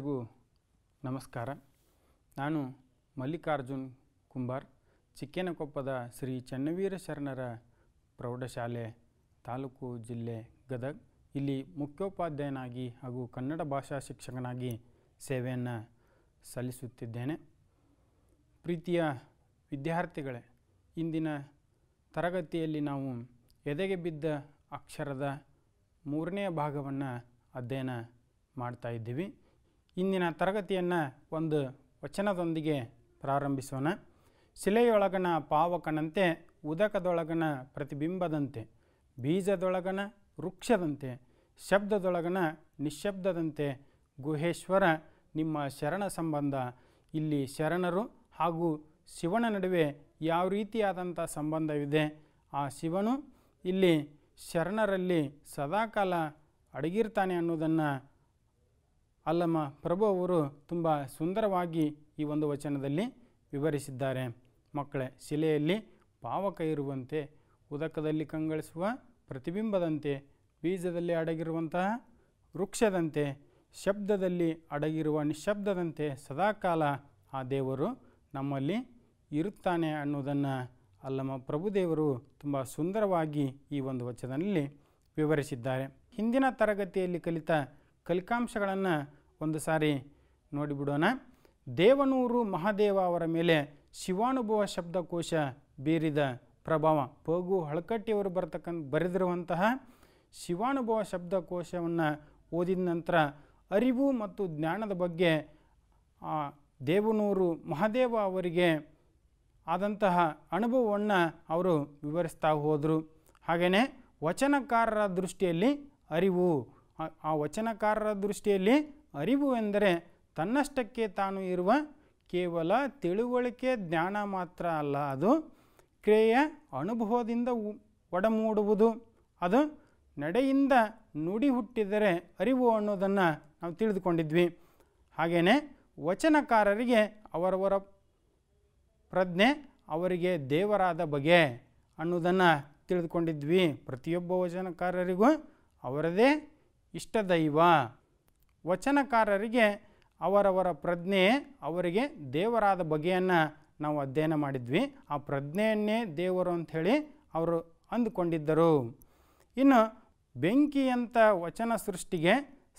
ಎಲ್ಲರಿಗೂ ನಮಸ್ಕಾರ ನಾನು ಮಲ್ಲಿಕಾರ್ಜುನ್ ಕುಂಬಾರ್ ಚಿಕ್ಕೇನಕೊಪ್ಪದ ಶ್ರೀ ಚನ್ನವೀರ ಶರಣರ ಪ್ರೌಢಶಾಲೆ ತಾಲೂಕು ಜಿಲ್ಲೆ ಗದಗ್ ಇಲ್ಲಿ ಮುಖ್ಯೋಪಾಧ್ಯಾಯನಾಗಿ ಹಾಗೂ ಕನ್ನಡ ಭಾಷಾ ಶಿಕ್ಷಕನಾಗಿ ಸೇವೆಯನ್ನು ಸಲ್ಲಿಸುತ್ತಿದ್ದೇನೆ ಪ್ರೀತಿಯ ವಿದ್ಯಾರ್ಥಿಗಳೇ ಇಂದಿನ ತರಗತಿಯಲ್ಲಿ ನಾವು ಎದೆಗೆ ಬಿದ್ದ ಅಕ್ಷರದ ಮೂರನೆಯ ಭಾಗವನ್ನು ಅಧ್ಯಯನ ಮಾಡ್ತಾಯಿದ್ದೀವಿ ಇಂದಿನ ತರಗತಿಯನ್ನು ಒಂದು ವಚನದೊಂದಿಗೆ ಪ್ರಾರಂಭಿಸೋಣ ಶಿಲೆಯೊಳಗನ ಪಾವಕನಂತೆ ಉದಕದೊಳಗನ ಪ್ರತಿಬಿಂಬದಂತೆ ಬೀಜದೊಳಗನ ವೃಕ್ಷದಂತೆ ಶಬ್ದದೊಳಗನ ನಿಶಬ್ದದಂತೆ ಗುಹೇಶ್ವರ ನಿಮ್ಮ ಶರಣ ಸಂಬಂಧ ಇಲ್ಲಿ ಶರಣರು ಹಾಗೂ ಶಿವನ ನಡುವೆ ಯಾವ ರೀತಿಯಾದಂಥ ಸಂಬಂಧವಿದೆ ಆ ಶಿವನು ಇಲ್ಲಿ ಶರಣರಲ್ಲಿ ಸದಾಕಾಲ ಅಡಗಿರ್ತಾನೆ ಅನ್ನೋದನ್ನು ಅಲ್ಲಮ್ಮ ಪ್ರಭು ಅವರು ತುಂಬ ಸುಂದರವಾಗಿ ಈ ಒಂದು ವಚನದಲ್ಲಿ ವಿವರಿಸಿದ್ದಾರೆ ಮಕ್ಕಳ ಶಿಲೆಯಲ್ಲಿ ಪಾವಕ ಇರುವಂತೆ ಉದಕದಲ್ಲಿ ಕಂಗಳಿಸುವ ಪ್ರತಿಬಿಂಬದಂತೆ ಬೀಜದಲ್ಲಿ ಅಡಗಿರುವಂತಹ ವೃಕ್ಷದಂತೆ ಶಬ್ದದಲ್ಲಿ ಅಡಗಿರುವ ನಿಶಬ್ದದಂತೆ ಸದಾಕಾಲ ಆ ದೇವರು ನಮ್ಮಲ್ಲಿ ಇರುತ್ತಾನೆ ಅನ್ನೋದನ್ನು ಅಲ್ಲಮ್ಮ ಪ್ರಭುದೇವರು ತುಂಬ ಸುಂದರವಾಗಿ ಈ ಒಂದು ವಚನದಲ್ಲಿ ವಿವರಿಸಿದ್ದಾರೆ ಹಿಂದಿನ ತರಗತಿಯಲ್ಲಿ ಕಲಿತ ಕಲಿಕಾಂಶಗಳನ್ನು ಒಂದು ಸಾರಿ ನೋಡಿಬಿಡೋಣ ದೇವನೂರು ಮಹಾದೇವ ಅವರ ಮೇಲೆ ಶಿವಾನುಭವ ಶಬ್ದಕೋಶ ಬೀರಿದ ಪ್ರಭಾವ ಪೋಗು ಹಳಕಟ್ಟಿಯವರು ಬರ್ತಕ್ಕಂಥ ಬರೆದಿರುವಂತಹ ಶಿವಾನುಭವ ಶಬ್ದಕೋಶವನ್ನು ಓದಿದ ನಂತರ ಅರಿವು ಮತ್ತು ಜ್ಞಾನದ ಬಗ್ಗೆ ದೇವನೂರು ಮಹಾದೇವ ಅವರಿಗೆ ಆದಂತಹ ಅನುಭವವನ್ನು ಅವರು ವಿವರಿಸ್ತಾ ಹೋದರು ಹಾಗೆಯೇ ವಚನಕಾರರ ದೃಷ್ಟಿಯಲ್ಲಿ ಅರಿವು ಆ ವಚನಕಾರರ ದೃಷ್ಟಿಯಲ್ಲಿ ಅರಿವು ಎಂದರೆ ತನ್ನಷ್ಟಕ್ಕೆ ತಾನು ಇರುವ ಕೇವಲ ತಿಳುವಳಿಕೆ ಜ್ಞಾನ ಮಾತ್ರ ಅಲ್ಲ ಅದು ಕ್ರಿಯೆಯ ಅನುಭವದಿಂದ ಒಡಮೂಡುವುದು ಅದು ನಡೆಯಿಂದ ನುಡಿ ಹುಟ್ಟಿದರೆ ಅರಿವು ಅನ್ನೋದನ್ನು ನಾವು ತಿಳಿದುಕೊಂಡಿದ್ವಿ ಹಾಗೆಯೇ ವಚನಕಾರರಿಗೆ ಅವರವರ ಪ್ರಜ್ಞೆ ಅವರಿಗೆ ದೇವರಾದ ಬಗೆ ಅನ್ನೋದನ್ನು ತಿಳಿದುಕೊಂಡಿದ್ವಿ ಪ್ರತಿಯೊಬ್ಬ ವಚನಕಾರರಿಗೂ ಅವರದೇ ಇಷ್ಟದೈವ ವಚನಕಾರರಿಗೆ ಅವರವರ ಪ್ರಜ್ಞೆ ಅವರಿಗೆ ದೇವರಾದ ಬಗೆಯನ್ನು ನಾವು ಅಧ್ಯಯನ ಮಾಡಿದ್ವಿ ಆ ಪ್ರಜ್ಞೆಯನ್ನೇ ದೇವರು ಅಂಥೇಳಿ ಅವರು ಅಂದುಕೊಂಡಿದ್ದರು ಇನ್ನು ಬೆಂಕಿಯಂಥ ವಚನ ಸೃಷ್ಟಿಗೆ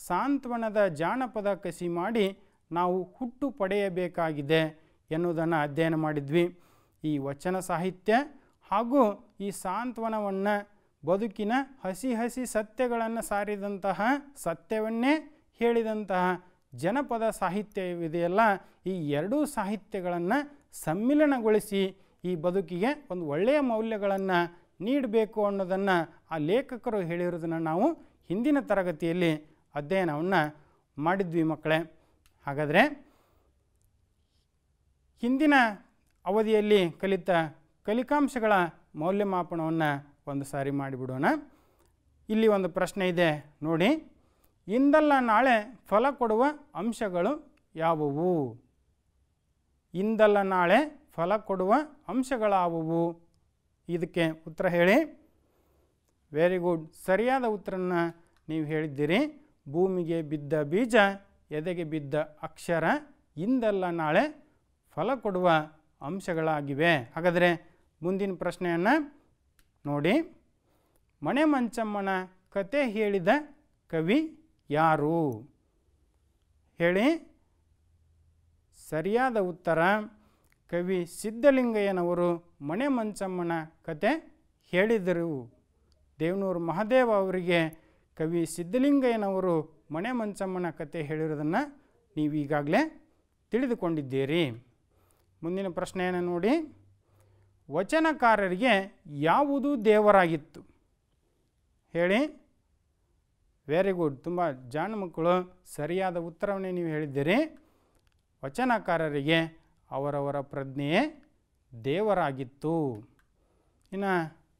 ಸಾಂತ್ವನದ ಜಾನಪದ ಕಸಿ ಮಾಡಿ ನಾವು ಹುಟ್ಟು ಪಡೆಯಬೇಕಾಗಿದೆ ಎನ್ನುವುದನ್ನು ಅಧ್ಯಯನ ಮಾಡಿದ್ವಿ ಈ ವಚನ ಸಾಹಿತ್ಯ ಹಾಗೂ ಈ ಸಾಂತ್ವನವನ್ನು ಬದುಕಿನ ಹಸಿ ಹಸಿ ಸತ್ಯಗಳನ್ನು ಸಾರಿದಂತಹ ಸತ್ಯವನ್ನೇ ಹೇಳಿದಂತಹ ಜನಪದ ಸಾಹಿತ್ಯವಿದೆಯಲ್ಲ ಈ ಎರಡೂ ಸಾಹಿತ್ಯಗಳನ್ನು ಸಮ್ಮಿಲನಗೊಳಿಸಿ ಈ ಬದುಕಿಗೆ ಒಂದು ಒಳ್ಳೆಯ ಮೌಲ್ಯಗಳನ್ನು ನೀಡಬೇಕು ಅನ್ನೋದನ್ನು ಆ ಲೇಖಕರು ಹೇಳಿರೋದನ್ನು ನಾವು ಹಿಂದಿನ ತರಗತಿಯಲ್ಲಿ ಅಧ್ಯಯನವನ್ನು ಮಾಡಿದ್ವಿ ಮಕ್ಕಳೇ ಹಾಗಾದರೆ ಹಿಂದಿನ ಅವಧಿಯಲ್ಲಿ ಕಲಿತ ಕಲಿಕಾಂಶಗಳ ಮೌಲ್ಯಮಾಪನವನ್ನು ಒಂದು ಸಾರಿ ಮಾಡಿಬಿಡೋಣ ಇಲ್ಲಿ ಒಂದು ಪ್ರಶ್ನೆ ಇದೆ ನೋಡಿ ಇಂದಲ್ಲ ನಾಳೆ ಫಲ ಕೊಡುವ ಅಂಶಗಳು ಯಾವುವು ಇಂದಲ್ಲ ನಾಳೆ ಫಲ ಕೊಡುವ ಅಂಶಗಳಾವುವು ಇದಕ್ಕೆ ಉತ್ತರ ಹೇಳಿ ವೆರಿ ಗುಡ್ ಸರಿಯಾದ ಉತ್ತರನ ನೀವು ಹೇಳಿದ್ದೀರಿ ಭೂಮಿಗೆ ಬಿದ್ದ ಬೀಜ ಎದೆಗೆ ಬಿದ್ದ ಅಕ್ಷರ ಇಂದಲ್ಲ ನಾಳೆ ಫಲ ಕೊಡುವ ಅಂಶಗಳಾಗಿವೆ ಹಾಗಾದರೆ ಮುಂದಿನ ಪ್ರಶ್ನೆಯನ್ನು ನೋಡಿ ಮಣೆ ಮಂಚಮ್ಮನ ಕತೆ ಹೇಳಿದ ಕವಿ ಯಾರು ಹೇಳಿ ಸರಿಯಾದ ಉತ್ತರ ಕವಿ ಸಿದ್ಧಲಿಂಗಯ್ಯನವರು ಮಣೆ ಮಂಚಮ್ಮನ ಕತೆ ಹೇಳಿದರು ದೇವನೂರು ಮಹಾದೇವ ಅವರಿಗೆ ಕವಿ ಸಿದ್ಧಲಿಂಗಯ್ಯನವರು ಮಣೆ ಮಂಚಮ್ಮನ ಕತೆ ಹೇಳಿರೋದನ್ನು ಈಗಾಗಲೇ ತಿಳಿದುಕೊಂಡಿದ್ದೀರಿ ಮುಂದಿನ ಪ್ರಶ್ನೆಯನ್ನು ನೋಡಿ ವಚನಕಾರರಿಗೆ ಯಾವುದು ದೇವರಾಗಿತ್ತು ಹೇಳಿ ವೆರಿ ಗುಡ್ ತುಂಬ ಜಾಣ ಮಕ್ಕಳು ಸರಿಯಾದ ಉತ್ತರವನ್ನೇ ನೀವು ಹೇಳಿದ್ದೀರಿ ವಚನಕಾರರಿಗೆ ಅವರವರ ಪ್ರಜ್ಞೆಯೇ ದೇವರಾಗಿತ್ತು ಇನ್ನು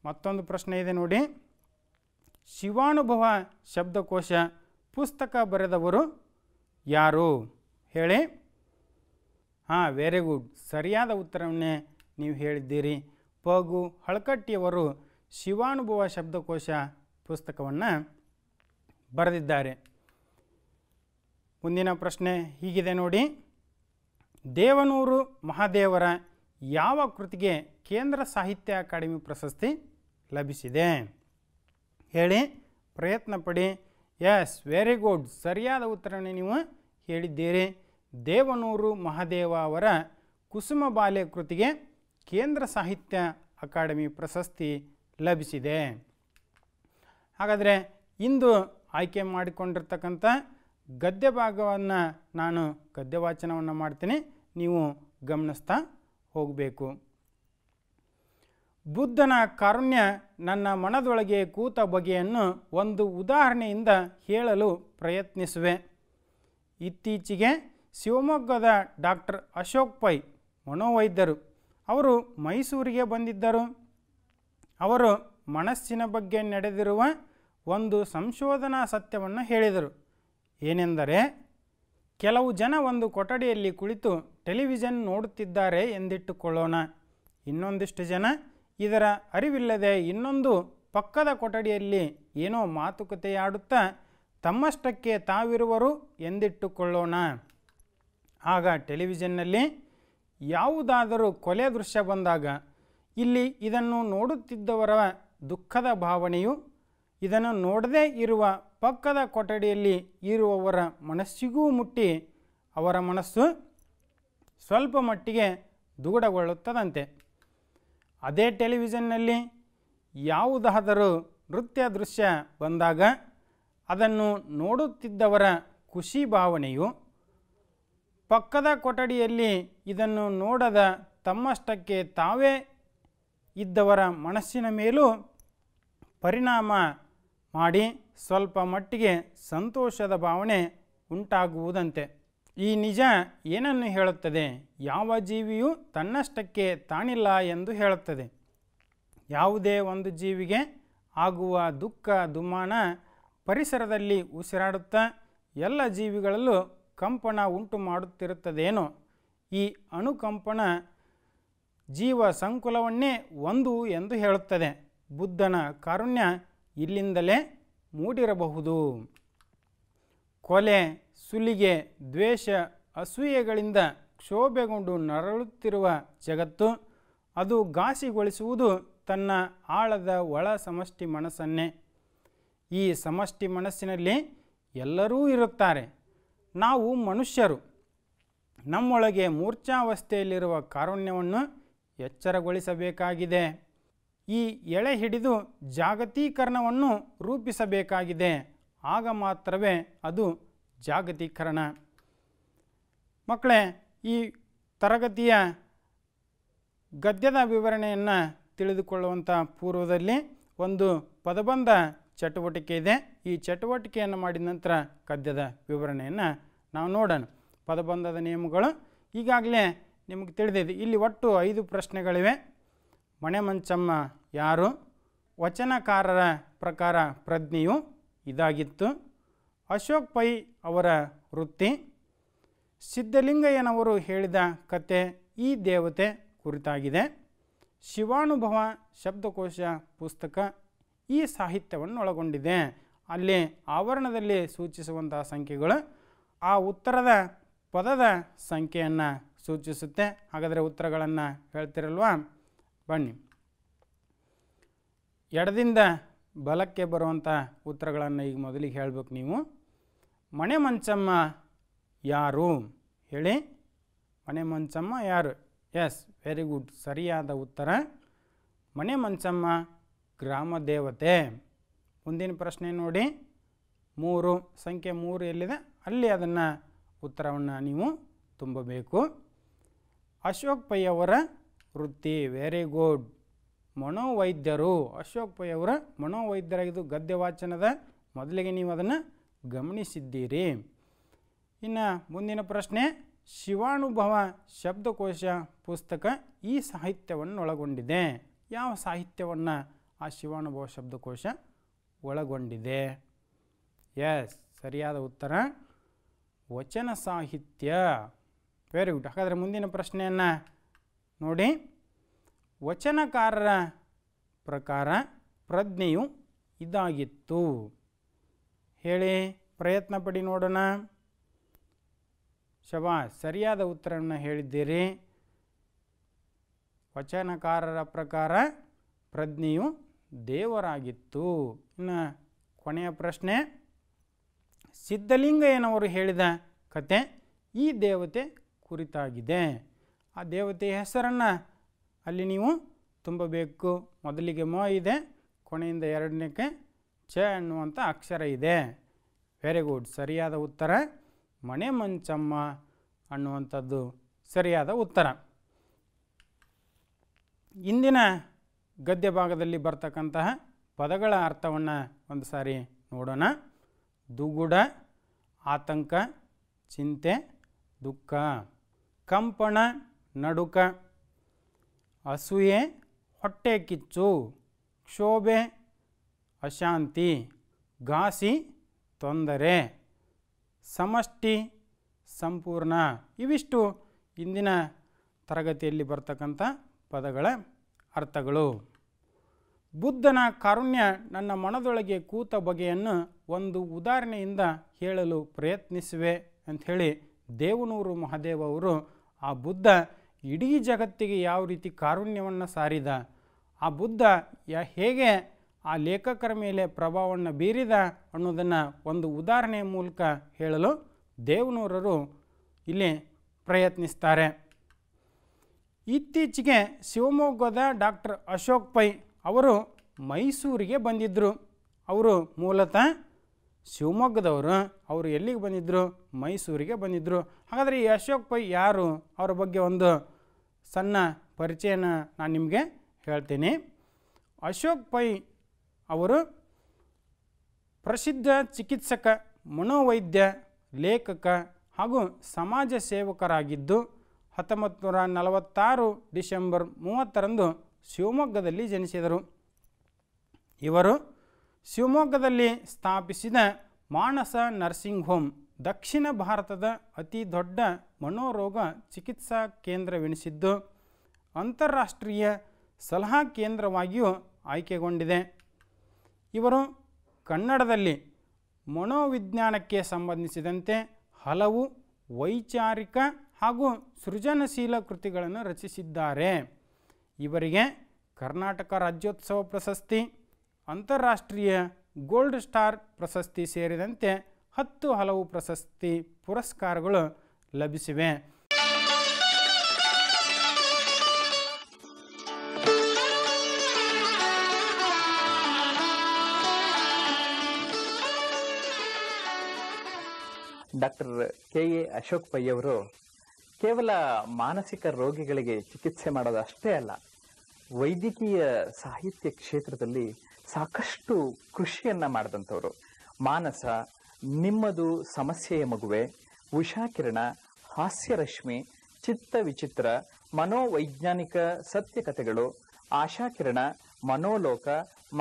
ಮತ್ತೊಂದು ಪ್ರಶ್ನೆ ಇದೆ ನೋಡಿ ಶಿವಾನುಭವ ಶಬ್ದಕೋಶ ಪುಸ್ತಕ ಬರೆದವರು ಯಾರು ಹೇಳಿ ಹಾಂ ವೆರಿ ಗುಡ್ ಸರಿಯಾದ ಉತ್ತರವನ್ನೇ ನೀವು ಹೇಳಿದ್ದೀರಿ ಪಗು ಹಳಕಟ್ಟಿಯವರು ಶಿವಾನುಭವ ಶಬ್ದಕೋಶ ಪುಸ್ತಕವನ್ನು ಬರೆದಿದ್ದಾರೆ ಮುಂದಿನ ಪ್ರಶ್ನೆ ಹೀಗಿದೆ ನೋಡಿ ದೇವನೂರು ಮಹಾದೇವರ ಯಾವ ಕೃತಿಗೆ ಕೇಂದ್ರ ಸಾಹಿತ್ಯ ಅಕಾಡೆಮಿ ಪ್ರಶಸ್ತಿ ಲಭಿಸಿದೆ ಹೇಳಿ ಪ್ರಯತ್ನ ಪಡಿ ಎಸ್ ವೆರಿ ಗುಡ್ ಸರಿಯಾದ ಉತ್ತರನೇ ನೀವು ಹೇಳಿದ್ದೀರಿ ದೇವನೂರು ಮಹಾದೇವ ಅವರ ಕುಸುಮ ಬಾಲ್ಯ ಕೃತಿಗೆ ಕೇಂದ್ರ ಸಾಹಿತ್ಯ ಅಕಾಡೆಮಿ ಪ್ರಶಸ್ತಿ ಲಭಿಸಿದೆ ಹಾಗಾದರೆ ಇಂದು ಆಯ್ಕೆ ಮಾಡಿಕೊಂಡಿರ್ತಕ್ಕಂಥ ಗದ್ಯ ಭಾಗವನ್ನು ನಾನು ಗದ್ಯ ವಾಚನವನ್ನು ಮಾಡ್ತೀನಿ ನೀವು ಗಮನಿಸ್ತಾ ಹೋಗಬೇಕು ಬುದ್ಧನ ಕಾರುಣ್ಯ ನನ್ನ ಮನದೊಳಗೆ ಕೂತ ಬಗೆಯನ್ನು ಒಂದು ಉದಾಹರಣೆಯಿಂದ ಹೇಳಲು ಪ್ರಯತ್ನಿಸುವೆ ಇತ್ತೀಚೆಗೆ ಶಿವಮೊಗ್ಗದ ಡಾಕ್ಟರ್ ಅಶೋಕ್ ಪೈ ಮನೋವೈದ್ಯರು ಅವರು ಮೈಸೂರಿಗೆ ಬಂದಿದ್ದರು ಅವರು ಮನಸ್ಸಿನ ಬಗ್ಗೆ ನಡೆದಿರುವ ಒಂದು ಸಂಶೋಧನಾ ಸತ್ಯವನ್ನು ಹೇಳಿದರು ಏನೆಂದರೆ ಕೆಲವು ಜನ ಒಂದು ಕೊಠಡಿಯಲ್ಲಿ ಕುಳಿತು ಟೆಲಿವಿಷನ್ ನೋಡುತ್ತಿದ್ದಾರೆ ಎಂದಿಟ್ಟುಕೊಳ್ಳೋಣ ಇನ್ನೊಂದಿಷ್ಟು ಜನ ಇದರ ಅರಿವಿಲ್ಲದೆ ಇನ್ನೊಂದು ಪಕ್ಕದ ಕೊಠಡಿಯಲ್ಲಿ ಏನೋ ಮಾತುಕತೆಯಾಡುತ್ತಾ ತಮ್ಮಷ್ಟಕ್ಕೆ ತಾವಿರುವರು ಎಂದಿಟ್ಟುಕೊಳ್ಳೋಣ ಆಗ ಟೆಲಿವಿಷನ್ನಲ್ಲಿ ಯಾವುದಾದರೂ ಕೊಲೆ ದೃಶ್ಯ ಬಂದಾಗ ಇಲ್ಲಿ ಇದನ್ನು ನೋಡುತ್ತಿದ್ದವರ ದುಃಖದ ಭಾವನೆಯು ಇದನ್ನು ನೋಡದೇ ಇರುವ ಪಕ್ಕದ ಕೊಠಡಿಯಲ್ಲಿ ಇರುವವರ ಮನಸ್ಸಿಗೂ ಮುಟ್ಟಿ ಅವರ ಮನಸ್ಸು ಸ್ವಲ್ಪ ಮಟ್ಟಿಗೆ ದೂಡಗೊಳ್ಳುತ್ತದಂತೆ ಅದೇ ಟೆಲಿವಿಷನ್ನಲ್ಲಿ ಯಾವುದಾದರೂ ನೃತ್ಯ ದೃಶ್ಯ ಬಂದಾಗ ಅದನ್ನು ನೋಡುತ್ತಿದ್ದವರ ಖುಷಿ ಭಾವನೆಯು ಪಕ್ಕದ ಕೊಠಡಿಯಲ್ಲಿ ಇದನ್ನು ನೋಡದ ತಮ್ಮಷ್ಟಕ್ಕೆ ತಾವೇ ಇದ್ದವರ ಮನಸ್ಸಿನ ಮೇಲೂ ಪರಿಣಾಮ ಮಾಡಿ ಸ್ವಲ್ಪ ಮಟ್ಟಿಗೆ ಸಂತೋಷದ ಭಾವನೆ ಉಂಟಾಗುವುದಂತೆ ಈ ನಿಜ ಏನನ್ನು ಹೇಳುತ್ತದೆ ಯಾವ ಜೀವಿಯೂ ತನ್ನಷ್ಟಕ್ಕೆ ತಾನಿಲ್ಲ ಎಂದು ಹೇಳುತ್ತದೆ ಯಾವುದೇ ಒಂದು ಜೀವಿಗೆ ಆಗುವ ದುಃಖ ದುಮಾನ ಪರಿಸರದಲ್ಲಿ ಉಸಿರಾಡುತ್ತಾ ಎಲ್ಲ ಜೀವಿಗಳಲ್ಲೂ ಕಂಪನ ಉಂಟು ಮಾಡುತ್ತಿರುತ್ತದೇನೋ ಈ ಅಣುಕಂಪನ ಜೀವ ಸಂಕುಲವನ್ನೇ ಒಂದು ಎಂದು ಹೇಳುತ್ತದೆ ಬುದ್ಧನ ಕಾರುಣ್ಯ ಇಲ್ಲಿಂದಲೇ ಮೂಡಿರಬಹುದು ಕೊಲೆ ಸುಲಿಗೆ ದ್ವೇಷ ಅಸೂಯೆಗಳಿಂದ ಕ್ಷೋಭೆಗೊಂಡು ನರಳುತ್ತಿರುವ ಜಗತ್ತು ಅದು ಘಾಸಿಗೊಳಿಸುವುದು ತನ್ನ ಆಳದ ಒಳ ಸಮಷ್ಟಿ ಮನಸ್ಸನ್ನೇ ಈ ಸಮಷ್ಟಿ ಮನಸ್ಸಿನಲ್ಲಿ ಎಲ್ಲರೂ ಇರುತ್ತಾರೆ ನಾವು ಮನುಷ್ಯರು ನಮ್ಮೊಳಗೆ ಮೂರ್ಛಾವಸ್ಥೆಯಲ್ಲಿರುವ ಕಾರುಣ್ಯವನ್ನು ಎಚ್ಚರಗೊಳಿಸಬೇಕಾಗಿದೆ ಈ ಎಳೆ ಹಿಡಿದು ಜಾಗತೀಕರಣವನ್ನು ರೂಪಿಸಬೇಕಾಗಿದೆ ಆಗ ಮಾತ್ರವೇ ಅದು ಜಾಗತೀಕರಣ ಮಕ್ಕಳೇ ಈ ತರಗತಿಯ ಗದ್ಯದ ವಿವರಣೆಯನ್ನು ತಿಳಿದುಕೊಳ್ಳುವಂಥ ಪೂರ್ವದಲ್ಲಿ ಒಂದು ಪದಬಂಧ ಚಟುವಟಿಕೆ ಇದೆ ಈ ಚಟುವಟಿಕೆಯನ್ನು ಮಾಡಿದ ನಂತರ ಗದ್ಯದ ವಿವರಣೆಯನ್ನು ನಾವು ನೋಡೋಣ ಪದಬಂಧದ ನಿಯಮಗಳು ಈಗಾಗಲೇ ನಿಮಗೆ ತಿಳಿದಿದೆ ಇಲ್ಲಿ ಒಟ್ಟು ಐದು ಪ್ರಶ್ನೆಗಳಿವೆ ಮಣೆ ಮಂಚಮ್ಮ ಯಾರು ವಚನಕಾರರ ಪ್ರಕಾರ ಪ್ರಜ್ಞೆಯು ಇದಾಗಿತ್ತು ಅಶೋಕ್ ಪೈ ಅವರ ವೃತ್ತಿ ಸಿದ್ಧಲಿಂಗಯ್ಯನವರು ಹೇಳಿದ ಕತೆ ಈ ದೇವತೆ ಕುರಿತಾಗಿದೆ ಶಿವಾನುಭವ ಶಬ್ದಕೋಶ ಪುಸ್ತಕ ಈ ಸಾಹಿತ್ಯವನ್ನು ಒಳಗೊಂಡಿದೆ ಅಲ್ಲಿ ಆವರಣದಲ್ಲಿ ಸೂಚಿಸುವಂತಹ ಸಂಖ್ಯೆಗಳು ಆ ಉತ್ತರದ ಪದದ ಸಂಖ್ಯೆಯನ್ನು ಸೂಚಿಸುತ್ತೆ ಹಾಗಾದರೆ ಉತ್ತರಗಳನ್ನು ಹೇಳ್ತಿರಲ್ವಾ ಬನ್ನಿ ಎಡದಿಂದ ಬಲಕ್ಕೆ ಬರುವಂಥ ಉತ್ತರಗಳನ್ನು ಈಗ ಮೊದಲಿಗೆ ಹೇಳ್ಬೇಕು ನೀವು ಮಣೆ ಮಂಚಮ್ಮ ಯಾರು ಹೇಳಿ ಮಣೆ ಮಂಚಮ್ಮ ಯಾರು ಎಸ್ ವೆರಿ ಗುಡ್ ಸರಿಯಾದ ಉತ್ತರ ಮಣೆ ಮಂಚಮ್ಮ ಗ್ರಾಮ ದೇವತೆ ಮುಂದಿನ ಪ್ರಶ್ನೆ ನೋಡಿ ಮೂರು ಸಂಖ್ಯೆ ಮೂರು ಎಲ್ಲಿದೆ ಅಲ್ಲಿ ಅದನ್ನು ಉತ್ತರವನ್ನು ನೀವು ತುಂಬಬೇಕು ಅಶೋಕ್ ಪೈ ಅವರ ವೃತ್ತಿ ವೆರಿ ಗುಡ್ ಮನೋವೈದ್ಯರು ಅಶೋಕ್ ಪೈ ಅವರ ಮನೋವೈದ್ಯರಾಗಿದ್ದು ಗದ್ಯ ವಾಚನದ ಮೊದಲಿಗೆ ನೀವು ಅದನ್ನು ಗಮನಿಸಿದ್ದೀರಿ ಇನ್ನು ಮುಂದಿನ ಪ್ರಶ್ನೆ ಶಿವಾನುಭವ ಶಬ್ದಕೋಶ ಪುಸ್ತಕ ಈ ಸಾಹಿತ್ಯವನ್ನು ಒಳಗೊಂಡಿದೆ ಯಾವ ಸಾಹಿತ್ಯವನ್ನು ಆ ಶಿವಾನುಭವ ಶಬ್ದಕೋಶ ಒಳಗೊಂಡಿದೆ ಎಸ್ ಸರಿಯಾದ ಉತ್ತರ ವಚನ ಸಾಹಿತ್ಯ ವೆರಿ ಗುಡ್ ಹಾಗಾದರೆ ಮುಂದಿನ ಪ್ರಶ್ನೆಯನ್ನು ನೋಡಿ ವಚನಕಾರರ ಪ್ರಕಾರ ಪ್ರಜ್ಞೆಯು ಇದಾಗಿತ್ತು ಹೇಳಿ ಪ್ರಯತ್ನ ಪಡಿ ನೋಡೋಣ ಶಬಾ ಸರಿಯಾದ ಉತ್ತರವನ್ನು ಹೇಳಿದ್ದೀರಿ ವಚನಕಾರರ ಪ್ರಕಾರ ಪ್ರಜ್ಞೆಯು ದೇವರಾಗಿತ್ತು ಇನ್ನು ಕೊನೆಯ ಪ್ರಶ್ನೆ ಸಿದ್ಧಲಿಂಗಯ್ಯನವರು ಹೇಳಿದ ಕತೆ ಈ ದೇವತೆ ಕುರಿತಾಗಿದೆ ಆ ದೇವತೆಯ ಹೆಸರನ್ನು ಅಲ್ಲಿ ನೀವು ತುಂಬಬೇಕು ಮೊದಲಿಗೆ ಮ ಇದೆ ಕೊನೆಯಿಂದ ಎರಡನೇಕ್ಕೆ ಚ ಅನ್ನುವಂಥ ಅಕ್ಷರ ಇದೆ ವೆರಿ ಗುಡ್ ಸರಿಯಾದ ಉತ್ತರ ಮನೆ ಮಂಚಮ್ಮ ಅನ್ನುವಂಥದ್ದು ಸರಿಯಾದ ಉತ್ತರ ಇಂದಿನ ಗದ್ಯ ಭಾಗದಲ್ಲಿ ಬರ್ತಕ್ಕಂತಹ ಪದಗಳ ಅರ್ಥವನ್ನು ಒಂದು ಸಾರಿ ನೋಡೋಣ ದುಗುಡ ಆತಂಕ ಚಿಂತೆ ದುಃಖ ಕಂಪಣ ನಡುಕ ಅಸೂಯೆ ಹೊಟ್ಟೆ ಕಿಚ್ಚು ಕ್ಷೋಭೆ ಅಶಾಂತಿ ಘಾಸಿ ತೊಂದರೆ ಸಮಷ್ಟಿ ಸಂಪೂರ್ಣ ಇವಿಷ್ಟು ಇಂದಿನ ತರಗತಿಯಲ್ಲಿ ಬರ್ತಕ್ಕಂಥ ಪದಗಳ ಅರ್ಥಗಳು ಬುದ್ಧನ ಕಾರುಣ್ಯ ನನ್ನ ಮನದೊಳಗೆ ಕೂತ ಬಗೆಯನ್ನು ಒಂದು ಉದಾಹರಣೆಯಿಂದ ಹೇಳಲು ಪ್ರಯತ್ನಿಸುವೆ ಅಂಥೇಳಿ ದೇವನೂರು ಮಹಾದೇವ ಅವರು ಆ ಬುದ್ಧ ಇಡೀ ಜಗತ್ತಿಗೆ ಯಾವ ರೀತಿ ಕಾರುಣ್ಯವನ್ನು ಸಾರಿದ ಆ ಬುದ್ಧ ಯ ಹೇಗೆ ಆ ಲೇಖಕರ ಮೇಲೆ ಪ್ರಭಾವವನ್ನು ಬೀರಿದ ಅನ್ನೋದನ್ನು ಒಂದು ಉದಾಹರಣೆಯ ಮೂಲಕ ಹೇಳಲು ದೇವನೂರರು ಇಲ್ಲಿ ಪ್ರಯತ್ನಿಸ್ತಾರೆ ಇತ್ತೀಚೆಗೆ ಶಿವಮೊಗ್ಗದ ಡಾಕ್ಟರ್ ಅಶೋಕ್ ಪೈ ಅವರು ಮೈಸೂರಿಗೆ ಬಂದಿದ್ದರು ಅವರು ಮೂಲತಃ ಶಿವಮೊಗ್ಗದವರು ಅವರು ಎಲ್ಲಿಗೆ ಬಂದಿದ್ದರು ಮೈಸೂರಿಗೆ ಬಂದಿದ್ದರು ಹಾಗಾದರೆ ಈ ಅಶೋಕ್ ಪೈ ಯಾರು ಅವರ ಬಗ್ಗೆ ಒಂದು ಸಣ್ಣ ಪರಿಚಯನ ನಾನು ನಿಮಗೆ ಹೇಳ್ತೀನಿ ಅಶೋಕ್ ಪೈ ಅವರು ಪ್ರಸಿದ್ಧ ಚಿಕಿತ್ಸಕ ಮನೋವೈದ್ಯ ಲೇಖಕ ಹಾಗೂ ಸಮಾಜ ಸೇವಕರಾಗಿದ್ದು ಹತ್ತೊಂಬತ್ತು ನೂರ ನಲವತ್ತಾರು ಡಿಸೆಂಬರ್ ಮೂವತ್ತರಂದು ಶಿವಮೊಗ್ಗದಲ್ಲಿ ಜನಿಸಿದರು ಇವರು ಶಿವಮೊಗ್ಗದಲ್ಲಿ ಸ್ಥಾಪಿಸಿದ ಮಾನಸ ನರ್ಸಿಂಗ್ ಹೋಮ್ ದಕ್ಷಿಣ ಭಾರತದ ಅತಿ ದೊಡ್ಡ ಮನೋರೋಗ ಚಿಕಿತ್ಸಾ ಕೇಂದ್ರವೆನಿಸಿದ್ದು ಅಂತಾರಾಷ್ಟ್ರೀಯ ಸಲಹಾ ಕೇಂದ್ರವಾಗಿಯೂ ಆಯ್ಕೆಗೊಂಡಿದೆ ಇವರು ಕನ್ನಡದಲ್ಲಿ ಮನೋವಿಜ್ಞಾನಕ್ಕೆ ಸಂಬಂಧಿಸಿದಂತೆ ಹಲವು ವೈಚಾರಿಕ ಹಾಗೂ ಸೃಜನಶೀಲ ಕೃತಿಗಳನ್ನು ರಚಿಸಿದ್ದಾರೆ ಇವರಿಗೆ ಕರ್ನಾಟಕ ರಾಜ್ಯೋತ್ಸವ ಪ್ರಶಸ್ತಿ ಅಂತಾರಾಷ್ಟ್ರೀಯ ಗೋಲ್ಡ್ ಸ್ಟಾರ್ ಪ್ರಶಸ್ತಿ ಸೇರಿದಂತೆ ಹತ್ತು ಹಲವು ಪ್ರಶಸ್ತಿ ಪುರಸ್ಕಾರಗಳು ಲಭಿಸಿವೆ doctor K A Ashok Pai ಅವರು ಕೇವಲ ಮಾನಸಿಕ ರೋಗಿಗಳಿಗೆ ಚಿಕಿತ್ಸೆ ಮಾಡೋದು ಅಷ್ಟೇ ಅಲ್ಲ ವೈದ್ಯಕೀಯ ಸಾಹಿತ್ಯ ಕ್ಷೇತ್ರದಲ್ಲಿ ಸಾಕಷ್ಟು ಕೃಷಿಯನ್ನ ಮಾಡಿದಂಥವ್ರು ಮಾನಸ ನಿಮ್ಮದು ಸಮಸ್ಯೆಯ ಮಗುವೆ ಉಷಾಕಿರಣ ಹಾಸ್ಯರಶ್ಮಿ ಚಿತ್ತ ವಿಚಿತ್ರ ಮನೋವೈಜ್ಞಾನಿಕ ಸತ್ಯಕಥೆಗಳು ಆಶಾಕಿರಣ ಮನೋಲೋಕ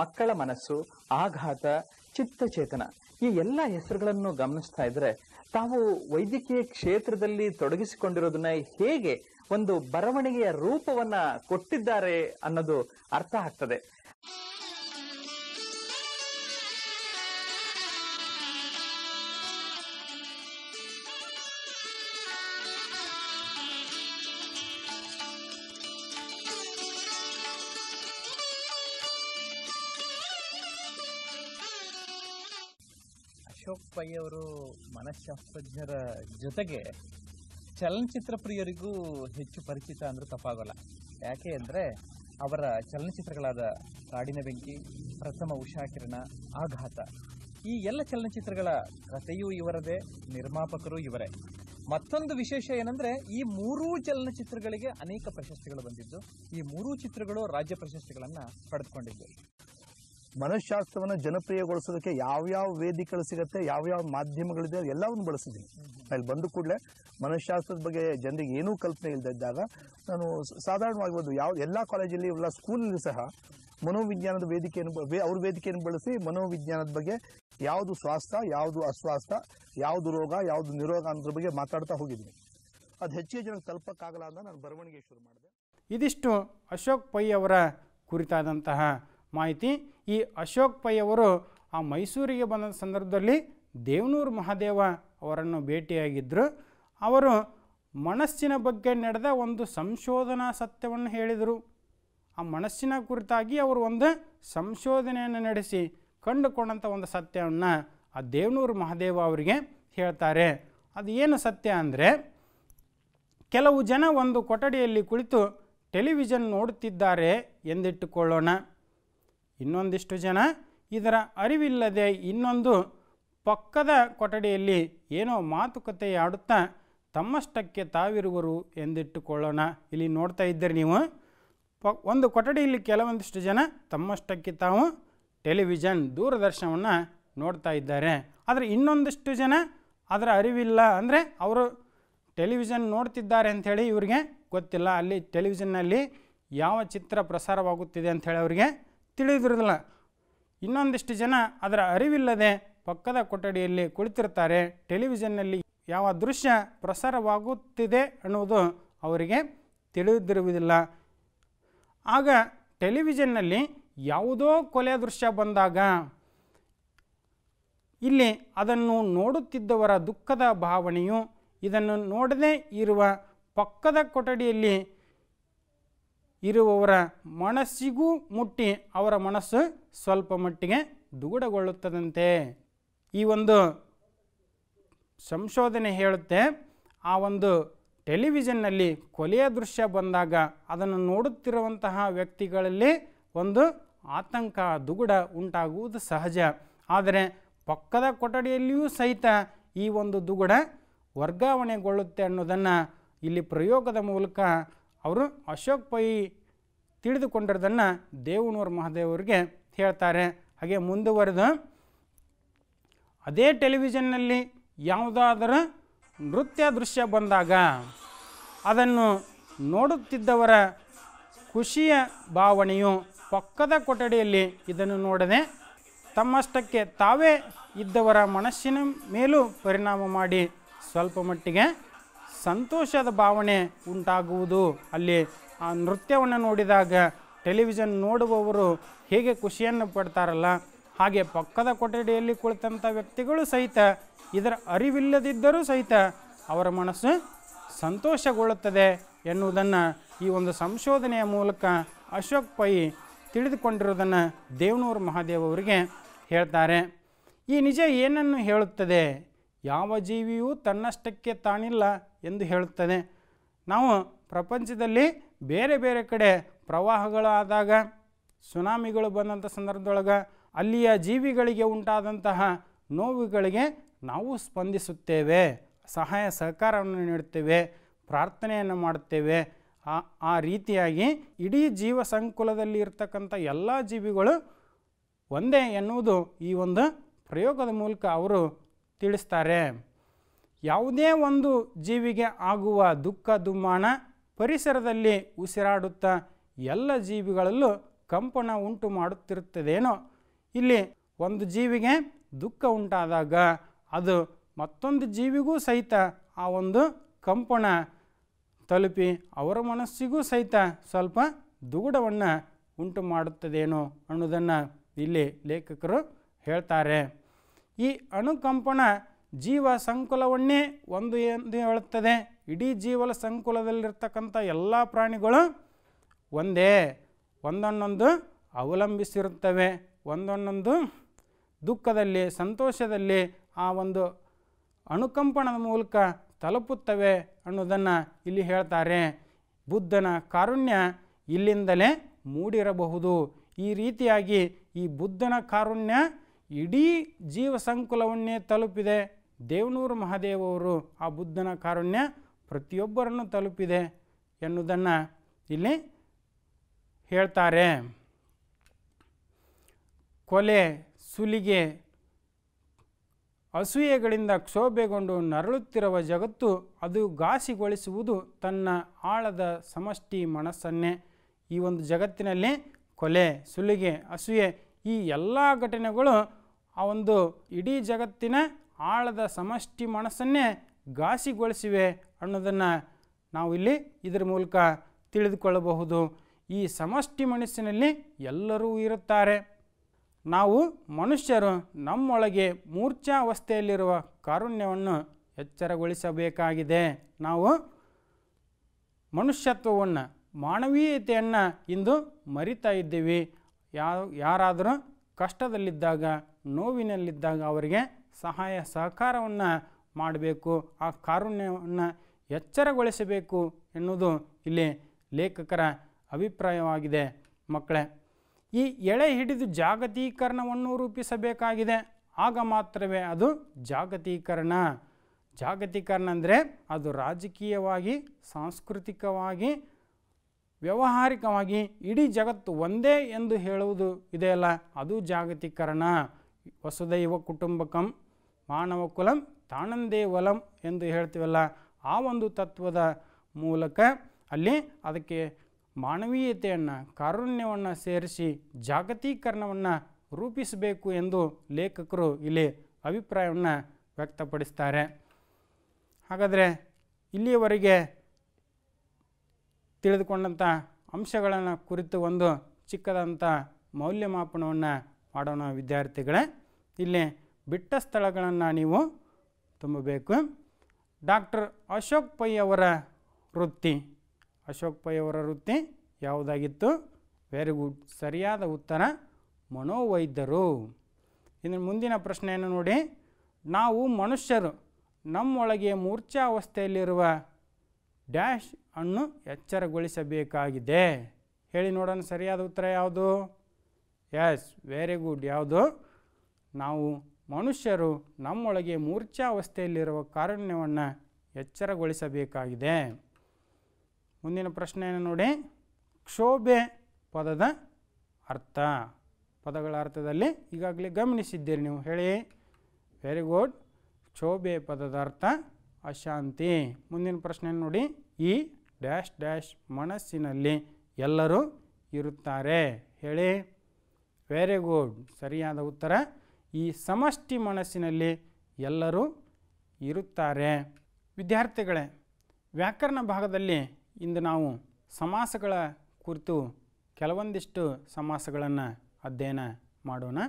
ಮಕ್ಕಳ ಮನಸ್ಸು ಆಘಾತ ಚಿತ್ತಚೇತನ ಈ ಎಲ್ಲ ಹೆಸರುಗಳನ್ನು ಗಮನಿಸ್ತಾ ಇದ್ರೆ ತಾವು ವೈದ್ಯಕೀಯ ಕ್ಷೇತ್ರದಲ್ಲಿ ತೊಡಗಿಸಿಕೊಂಡಿರೋದನ್ನ ಹೇಗೆ ಒಂದು ಬರವಣಿಗೆಯ ರೂಪವನ್ನ ಕೊಟ್ಟಿದ್ದಾರೆ ಅನ್ನೋದು ಅರ್ಥ ಆಗ್ತದೆ ಅಶೋಕ್ ಪೈ ಅವರು ಮನಃಶಾಸ್ತ್ರಜ್ಞರ ಜೊತೆಗೆ ಚಲನಚಿತ್ರ ಪ್ರಿಯರಿಗೂ ಹೆಚ್ಚು ಪರಿಚಿತ ಅಂದ್ರೆ ತಪ್ಪಾಗಲ್ಲ ಯಾಕೆ ಅಂದರೆ ಅವರ ಚಲನಚಿತ್ರಗಳಾದ ಕಾಡಿನ ಬೆಂಕಿ ಪ್ರಥಮ ಉಷಾಕಿರಣ ಆಘಾತ ಈ ಎಲ್ಲ ಚಲನಚಿತ್ರಗಳ ಕಥೆಯೂ ಇವರದೇ ನಿರ್ಮಾಪಕರು ಇವರೇ ಮತ್ತೊಂದು ವಿಶೇಷ ಏನಂದ್ರೆ ಈ ಮೂರೂ ಚಲನಚಿತ್ರಗಳಿಗೆ ಅನೇಕ ಪ್ರಶಸ್ತಿಗಳು ಬಂದಿದ್ದು ಈ ಮೂರೂ ಚಿತ್ರಗಳು ರಾಜ್ಯ ಪ್ರಶಸ್ತಿಗಳನ್ನ ಪಡೆದುಕೊಂಡಿದ್ದು ಮನಃಶಾಸ್ತ್ರವನ್ನು ಜನಪ್ರಿಯಗೊಳಿಸೋದಕ್ಕೆ ಯಾವ್ಯಾವ ವೇದಿಕೆಗಳು ಸಿಗುತ್ತೆ ಯಾವ್ಯಾವ ಮಾಧ್ಯಮಗಳಿದೆ ಎಲ್ಲವನ್ನು ಬಳಸಿದ್ದೀನಿ ಅಲ್ಲಿ ಬಂದ ಕೂಡಲೇ ಮನಃಶಾಸ್ತ್ರದ ಬಗ್ಗೆ ಜನರಿಗೆ ಏನೂ ಕಲ್ಪನೆ ಇಲ್ಲದಿದ್ದಾಗ ನಾನು ಸಾಧಾರಣವಾಗಿ ಒಂದು ಯಾವ ಎಲ್ಲ ಕಾಲೇಜಲ್ಲಿ ಎಲ್ಲ ಸ್ಕೂಲಲ್ಲಿ ಸಹ ಮನೋವಿಜ್ಞಾನದ ವೇದಿಕೆಯನ್ನು ಅವ್ರ ವೇದಿಕೆಯನ್ನು ಬಳಸಿ ಮನೋವಿಜ್ಞಾನದ ಬಗ್ಗೆ ಯಾವುದು ಸ್ವಾಸ್ಥ ಯಾವುದು ಅಸ್ವಾಸ್ಥ ಯಾವುದು ರೋಗ ಯಾವುದು ನಿರೋಗ ಅನ್ನೋದ್ರ ಬಗ್ಗೆ ಮಾತಾಡ್ತಾ ಹೋಗಿದ್ದೀನಿ ಅದು ಹೆಚ್ಚಿಗೆ ಜನಕ್ಕೆ ತಲುಪಕ್ಕಾಗಲ್ಲ ಅಂತ ನಾನು ಬರವಣಿಗೆ ಶುರು ಮಾಡಿದೆ ಇದಿಷ್ಟು ಅಶೋಕ್ ಪೈ ಅವರ ಕುರಿತಾದಂತಹ ಮಾಹಿತಿ ಈ ಅಶೋಕ್ ಪೈ ಅವರು ಆ ಮೈಸೂರಿಗೆ ಬಂದ ಸಂದರ್ಭದಲ್ಲಿ ದೇವನೂರು ಮಹಾದೇವ ಅವರನ್ನು ಭೇಟಿಯಾಗಿದ್ದರು ಅವರು ಮನಸ್ಸಿನ ಬಗ್ಗೆ ನಡೆದ ಒಂದು ಸಂಶೋಧನಾ ಸತ್ಯವನ್ನು ಹೇಳಿದರು ಆ ಮನಸ್ಸಿನ ಕುರಿತಾಗಿ ಅವರು ಒಂದು ಸಂಶೋಧನೆಯನ್ನು ನಡೆಸಿ ಕಂಡುಕೊಂಡಂಥ ಒಂದು ಸತ್ಯವನ್ನು ಆ ದೇವನೂರು ಮಹಾದೇವ ಅವರಿಗೆ ಹೇಳ್ತಾರೆ ಅದು ಏನು ಸತ್ಯ ಅಂದರೆ ಕೆಲವು ಜನ ಒಂದು ಕೊಠಡಿಯಲ್ಲಿ ಕುಳಿತು ಟೆಲಿವಿಷನ್ ನೋಡುತ್ತಿದ್ದಾರೆ ಎಂದಿಟ್ಟುಕೊಳ್ಳೋಣ ಇನ್ನೊಂದಿಷ್ಟು ಜನ ಇದರ ಅರಿವಿಲ್ಲದೆ ಇನ್ನೊಂದು ಪಕ್ಕದ ಕೊಠಡಿಯಲ್ಲಿ ಏನೋ ಮಾತುಕತೆ ಆಡುತ್ತಾ ತಮ್ಮಷ್ಟಕ್ಕೆ ತಾವಿರುವರು ಎಂದಿಟ್ಟುಕೊಳ್ಳೋಣ ಇಲ್ಲಿ ನೋಡ್ತಾ ಇದ್ದರೆ ನೀವು ಪ ಒಂದು ಕೊಠಡಿಯಲ್ಲಿ ಕೆಲವೊಂದಿಷ್ಟು ಜನ ತಮ್ಮಷ್ಟಕ್ಕೆ ತಾವು ಟೆಲಿವಿಷನ್ ದೂರದರ್ಶನವನ್ನು ನೋಡ್ತಾ ಇದ್ದಾರೆ ಆದರೆ ಇನ್ನೊಂದಿಷ್ಟು ಜನ ಅದರ ಅರಿವಿಲ್ಲ ಅಂದರೆ ಅವರು ಟೆಲಿವಿಷನ್ ನೋಡ್ತಿದ್ದಾರೆ ಅಂಥೇಳಿ ಇವರಿಗೆ ಗೊತ್ತಿಲ್ಲ ಅಲ್ಲಿ ಟೆಲಿವಿಷನ್ನಲ್ಲಿ ಯಾವ ಚಿತ್ರ ಪ್ರಸಾರವಾಗುತ್ತಿದೆ ಅಂಥೇಳಿ ಅವರಿಗೆ ತಿಳಿದಿರೋದಿಲ್ಲ ಇನ್ನೊಂದಿಷ್ಟು ಜನ ಅದರ ಅರಿವಿಲ್ಲದೆ ಪಕ್ಕದ ಕೊಠಡಿಯಲ್ಲಿ ಕುಳಿತಿರ್ತಾರೆ ಟೆಲಿವಿಷನ್ನಲ್ಲಿ ಯಾವ ದೃಶ್ಯ ಪ್ರಸಾರವಾಗುತ್ತಿದೆ ಅನ್ನುವುದು ಅವರಿಗೆ ತಿಳಿದಿರುವುದಿಲ್ಲ ಆಗ ಟೆಲಿವಿಷನ್ನಲ್ಲಿ ಯಾವುದೋ ಕೊಲೆ ದೃಶ್ಯ ಬಂದಾಗ ಇಲ್ಲಿ ಅದನ್ನು ನೋಡುತ್ತಿದ್ದವರ ದುಃಖದ ಭಾವನೆಯು ಇದನ್ನು ನೋಡದೇ ಇರುವ ಪಕ್ಕದ ಕೊಠಡಿಯಲ್ಲಿ ಇರುವವರ ಮನಸ್ಸಿಗೂ ಮುಟ್ಟಿ ಅವರ ಮನಸ್ಸು ಸ್ವಲ್ಪ ಮಟ್ಟಿಗೆ ದುಗುಡಗೊಳ್ಳುತ್ತದಂತೆ ಈ ಒಂದು ಸಂಶೋಧನೆ ಹೇಳುತ್ತೆ ಆ ಒಂದು ಟೆಲಿವಿಷನ್ನಲ್ಲಿ ಕೊಲೆಯ ದೃಶ್ಯ ಬಂದಾಗ ಅದನ್ನು ನೋಡುತ್ತಿರುವಂತಹ ವ್ಯಕ್ತಿಗಳಲ್ಲಿ ಒಂದು ಆತಂಕ ದುಗುಡ ಉಂಟಾಗುವುದು ಸಹಜ ಆದರೆ ಪಕ್ಕದ ಕೊಠಡಿಯಲ್ಲಿಯೂ ಸಹಿತ ಈ ಒಂದು ದುಗುಡ ವರ್ಗಾವಣೆಗೊಳ್ಳುತ್ತೆ ಅನ್ನೋದನ್ನು ಇಲ್ಲಿ ಪ್ರಯೋಗದ ಮೂಲಕ ಅವರು ಅಶೋಕ್ ಪೈ ತಿಳಿದುಕೊಂಡಿರೋದನ್ನು ದೇವನೂರು ಮಹಾದೇವರಿಗೆ ಹೇಳ್ತಾರೆ ಹಾಗೆ ಮುಂದುವರೆದು ಅದೇ ಟೆಲಿವಿಷನ್ನಲ್ಲಿ ಯಾವುದಾದರೂ ನೃತ್ಯ ದೃಶ್ಯ ಬಂದಾಗ ಅದನ್ನು ನೋಡುತ್ತಿದ್ದವರ ಖುಷಿಯ ಭಾವನೆಯು ಪಕ್ಕದ ಕೊಠಡಿಯಲ್ಲಿ ಇದನ್ನು ನೋಡದೆ ತಮ್ಮಷ್ಟಕ್ಕೆ ತಾವೇ ಇದ್ದವರ ಮನಸ್ಸಿನ ಮೇಲೂ ಪರಿಣಾಮ ಮಾಡಿ ಸ್ವಲ್ಪ ಮಟ್ಟಿಗೆ ಸಂತೋಷದ ಭಾವನೆ ಉಂಟಾಗುವುದು ಅಲ್ಲಿ ಆ ನೃತ್ಯವನ್ನು ನೋಡಿದಾಗ ಟೆಲಿವಿಷನ್ ನೋಡುವವರು ಹೇಗೆ ಖುಷಿಯನ್ನು ಪಡ್ತಾರಲ್ಲ ಹಾಗೆ ಪಕ್ಕದ ಕೊಠಡಿಯಲ್ಲಿ ಕುಳಿತಂಥ ವ್ಯಕ್ತಿಗಳು ಸಹಿತ ಇದರ ಅರಿವಿಲ್ಲದಿದ್ದರೂ ಸಹಿತ ಅವರ ಮನಸ್ಸು ಸಂತೋಷಗೊಳ್ಳುತ್ತದೆ ಎನ್ನುವುದನ್ನು ಈ ಒಂದು ಸಂಶೋಧನೆಯ ಮೂಲಕ ಅಶೋಕ್ ಪೈ ತಿಳಿದುಕೊಂಡಿರುವುದನ್ನು ದೇವನೂರು ಮಹಾದೇವ ಅವರಿಗೆ ಹೇಳ್ತಾರೆ ಈ ನಿಜ ಏನನ್ನು ಹೇಳುತ್ತದೆ ಯಾವ ಜೀವಿಯೂ ತನ್ನಷ್ಟಕ್ಕೆ ತಾನಿಲ್ಲ ಎಂದು ಹೇಳುತ್ತದೆ ನಾವು ಪ್ರಪಂಚದಲ್ಲಿ ಬೇರೆ ಬೇರೆ ಕಡೆ ಪ್ರವಾಹಗಳಾದಾಗ ಸುನಾಮಿಗಳು ಬಂದಂಥ ಸಂದರ್ಭದೊಳಗೆ ಅಲ್ಲಿಯ ಜೀವಿಗಳಿಗೆ ಉಂಟಾದಂತಹ ನೋವುಗಳಿಗೆ ನಾವು ಸ್ಪಂದಿಸುತ್ತೇವೆ ಸಹಾಯ ಸಹಕಾರವನ್ನು ನೀಡುತ್ತೇವೆ ಪ್ರಾರ್ಥನೆಯನ್ನು ಮಾಡುತ್ತೇವೆ ಆ ಆ ರೀತಿಯಾಗಿ ಇಡೀ ಜೀವ ಸಂಕುಲದಲ್ಲಿ ಇರತಕ್ಕಂಥ ಎಲ್ಲ ಜೀವಿಗಳು ಒಂದೇ ಎನ್ನುವುದು ಈ ಒಂದು ಪ್ರಯೋಗದ ಮೂಲಕ ಅವರು ತಿಳಿಸ್ತಾರೆ ಯಾವುದೇ ಒಂದು ಜೀವಿಗೆ ಆಗುವ ದುಃಖ ದುಮ್ಮಾಣ ಪರಿಸರದಲ್ಲಿ ಉಸಿರಾಡುತ್ತಾ ಎಲ್ಲ ಜೀವಿಗಳಲ್ಲೂ ಕಂಪನ ಉಂಟು ಮಾಡುತ್ತಿರುತ್ತದೇನೋ ಇಲ್ಲಿ ಒಂದು ಜೀವಿಗೆ ದುಃಖ ಉಂಟಾದಾಗ ಅದು ಮತ್ತೊಂದು ಜೀವಿಗೂ ಸಹಿತ ಆ ಒಂದು ಕಂಪನ ತಲುಪಿ ಅವರ ಮನಸ್ಸಿಗೂ ಸಹಿತ ಸ್ವಲ್ಪ ದುಗುಡವನ್ನು ಉಂಟು ಮಾಡುತ್ತದೇನೋ ಅನ್ನೋದನ್ನು ಇಲ್ಲಿ ಲೇಖಕರು ಹೇಳ್ತಾರೆ ಈ ಅಣುಕಂಪನ ಜೀವ ಸಂಕುಲವನ್ನೇ ಒಂದು ಎಂದು ಹೇಳುತ್ತದೆ ಇಡೀ ಜೀವಲ ಸಂಕುಲದಲ್ಲಿರ್ತಕ್ಕಂಥ ಎಲ್ಲ ಪ್ರಾಣಿಗಳು ಒಂದೇ ಒಂದನ್ನೊಂದು ಅವಲಂಬಿಸಿರುತ್ತವೆ ಒಂದೊಂದೊಂದು ದುಃಖದಲ್ಲಿ ಸಂತೋಷದಲ್ಲಿ ಆ ಒಂದು ಅಣುಕಂಪನದ ಮೂಲಕ ತಲುಪುತ್ತವೆ ಅನ್ನೋದನ್ನು ಇಲ್ಲಿ ಹೇಳ್ತಾರೆ ಬುದ್ಧನ ಕಾರುಣ್ಯ ಇಲ್ಲಿಂದಲೇ ಮೂಡಿರಬಹುದು ಈ ರೀತಿಯಾಗಿ ಈ ಬುದ್ಧನ ಕಾರುಣ್ಯ ಇಡೀ ಜೀವ ಸಂಕುಲವನ್ನೇ ತಲುಪಿದೆ ದೇವನೂರು ಮಹಾದೇವರು ಆ ಬುದ್ಧನ ಕಾರುಣ್ಯ ಪ್ರತಿಯೊಬ್ಬರನ್ನು ತಲುಪಿದೆ ಎನ್ನುವುದನ್ನು ಇಲ್ಲಿ ಹೇಳ್ತಾರೆ ಕೊಲೆ ಸುಲಿಗೆ ಅಸೂಯೆಗಳಿಂದ ಕ್ಷೋಭೆಗೊಂಡು ನರಳುತ್ತಿರುವ ಜಗತ್ತು ಅದು ಘಾಸಿಗೊಳಿಸುವುದು ತನ್ನ ಆಳದ ಸಮಷ್ಟಿ ಮನಸ್ಸನ್ನೇ ಈ ಒಂದು ಜಗತ್ತಿನಲ್ಲಿ ಕೊಲೆ ಸುಲಿಗೆ ಅಸೂಯೆ ಈ ಎಲ್ಲ ಘಟನೆಗಳು ಆ ಒಂದು ಇಡೀ ಜಗತ್ತಿನ ಆಳದ ಸಮಷ್ಟಿ ಮನಸ್ಸನ್ನೇ ಘಾಸಿಗೊಳಿಸಿವೆ ಅನ್ನೋದನ್ನು ನಾವು ಇಲ್ಲಿ ಇದರ ಮೂಲಕ ತಿಳಿದುಕೊಳ್ಳಬಹುದು ಈ ಸಮಷ್ಟಿ ಮನಸ್ಸಿನಲ್ಲಿ ಎಲ್ಲರೂ ಇರುತ್ತಾರೆ ನಾವು ಮನುಷ್ಯರು ನಮ್ಮೊಳಗೆ ಮೂರ್ಛಾವಸ್ಥೆಯಲ್ಲಿರುವ ಕಾರುಣ್ಯವನ್ನು ಎಚ್ಚರಗೊಳಿಸಬೇಕಾಗಿದೆ ನಾವು ಮನುಷ್ಯತ್ವವನ್ನು ಮಾನವೀಯತೆಯನ್ನು ಇಂದು ಮರಿತಾ ಇದ್ದೀವಿ ಯಾರಾದರೂ ಕಷ್ಟದಲ್ಲಿದ್ದಾಗ ನೋವಿನಲ್ಲಿದ್ದಾಗ ಅವರಿಗೆ ಸಹಾಯ ಸಹಕಾರವನ್ನು ಮಾಡಬೇಕು ಆ ಕಾರುಣ್ಯವನ್ನು ಎಚ್ಚರಗೊಳಿಸಬೇಕು ಎನ್ನುವುದು ಇಲ್ಲಿ ಲೇಖಕರ ಅಭಿಪ್ರಾಯವಾಗಿದೆ ಮಕ್ಕಳೇ ಈ ಎಳೆ ಹಿಡಿದು ಜಾಗತೀಕರಣವನ್ನು ರೂಪಿಸಬೇಕಾಗಿದೆ ಆಗ ಮಾತ್ರವೇ ಅದು ಜಾಗತೀಕರಣ ಜಾಗತೀಕರಣ ಅಂದರೆ ಅದು ರಾಜಕೀಯವಾಗಿ ಸಾಂಸ್ಕೃತಿಕವಾಗಿ ವ್ಯಾವಹಾರಿಕವಾಗಿ ಇಡೀ ಜಗತ್ತು ಒಂದೇ ಎಂದು ಹೇಳುವುದು ಇದೆಯಲ್ಲ ಅದು ಜಾಗತೀಕರಣ ವಸುದೈವ ಕುಟುಂಬಕಂ ಮಾನವ ಕುಲಂ ತಾನಂದೇ ವಲಂ ಎಂದು ಹೇಳ್ತೀವಲ್ಲ ಆ ಒಂದು ತತ್ವದ ಮೂಲಕ ಅಲ್ಲಿ ಅದಕ್ಕೆ ಮಾನವೀಯತೆಯನ್ನು ಕಾರುಣ್ಯವನ್ನು ಸೇರಿಸಿ ಜಾಗತೀಕರಣವನ್ನು ರೂಪಿಸಬೇಕು ಎಂದು ಲೇಖಕರು ಇಲ್ಲಿ ಅಭಿಪ್ರಾಯವನ್ನು ವ್ಯಕ್ತಪಡಿಸ್ತಾರೆ ಹಾಗಾದರೆ ಇಲ್ಲಿಯವರೆಗೆ ತಿಳಿದುಕೊಂಡಂಥ ಅಂಶಗಳನ್ನು ಕುರಿತು ಒಂದು ಚಿಕ್ಕದಂಥ ಮೌಲ್ಯಮಾಪನವನ್ನು ಮಾಡೋಣ ವಿದ್ಯಾರ್ಥಿಗಳೇ ಇಲ್ಲಿ ಬಿಟ್ಟ ಸ್ಥಳಗಳನ್ನು ನೀವು ತುಂಬಬೇಕು ಡಾಕ್ಟರ್ ಅಶೋಕ್ ಪೈ ಅವರ ವೃತ್ತಿ ಅಶೋಕ್ ಪೈ ಅವರ ವೃತ್ತಿ ಯಾವುದಾಗಿತ್ತು ವೆರಿ ಗುಡ್ ಸರಿಯಾದ ಉತ್ತರ ಮನೋವೈದ್ಯರು ಇನ್ನು ಮುಂದಿನ ಪ್ರಶ್ನೆಯನ್ನು ನೋಡಿ ನಾವು ಮನುಷ್ಯರು ನಮ್ಮೊಳಗೆ ಮೂರ್ಛಾವಸ್ಥೆಯಲ್ಲಿರುವ ಡ್ಯಾಶ್ ಅನ್ನು ಎಚ್ಚರಗೊಳಿಸಬೇಕಾಗಿದೆ ಹೇಳಿ ನೋಡೋಣ ಸರಿಯಾದ ಉತ್ತರ ಯಾವುದು ಎಸ್ ವೆರಿ ಗುಡ್ ಯಾವುದು ನಾವು ಮನುಷ್ಯರು ನಮ್ಮೊಳಗೆ ಮೂರ್ಛಾವಸ್ಥೆಯಲ್ಲಿರುವ ಕಾರುಣ್ಯವನ್ನು ಎಚ್ಚರಗೊಳಿಸಬೇಕಾಗಿದೆ ಮುಂದಿನ ಪ್ರಶ್ನೆಯನ್ನು ನೋಡಿ ಕ್ಷೋಭೆ ಪದದ ಅರ್ಥ ಪದಗಳ ಅರ್ಥದಲ್ಲಿ ಈಗಾಗಲೇ ಗಮನಿಸಿದ್ದೀರಿ ನೀವು ಹೇಳಿ ವೆರಿ ಗುಡ್ ಕ್ಷೋಭೆ ಪದದ ಅರ್ಥ ಅಶಾಂತಿ ಮುಂದಿನ ಪ್ರಶ್ನೆಯನ್ನು ನೋಡಿ ಈ ಡ್ಯಾಶ್ ಡ್ಯಾಶ್ ಮನಸ್ಸಿನಲ್ಲಿ ಎಲ್ಲರೂ ಇರುತ್ತಾರೆ ಹೇಳಿ ವೆರಿ ಗುಡ್ ಸರಿಯಾದ ಉತ್ತರ ಈ ಸಮಷ್ಟಿ ಮನಸ್ಸಿನಲ್ಲಿ ಎಲ್ಲರೂ ಇರುತ್ತಾರೆ ವಿದ್ಯಾರ್ಥಿಗಳೇ ವ್ಯಾಕರಣ ಭಾಗದಲ್ಲಿ ಇಂದು ನಾವು ಸಮಾಸಗಳ ಕುರಿತು ಕೆಲವೊಂದಿಷ್ಟು ಸಮಾಸಗಳನ್ನು ಅಧ್ಯಯನ ಮಾಡೋಣ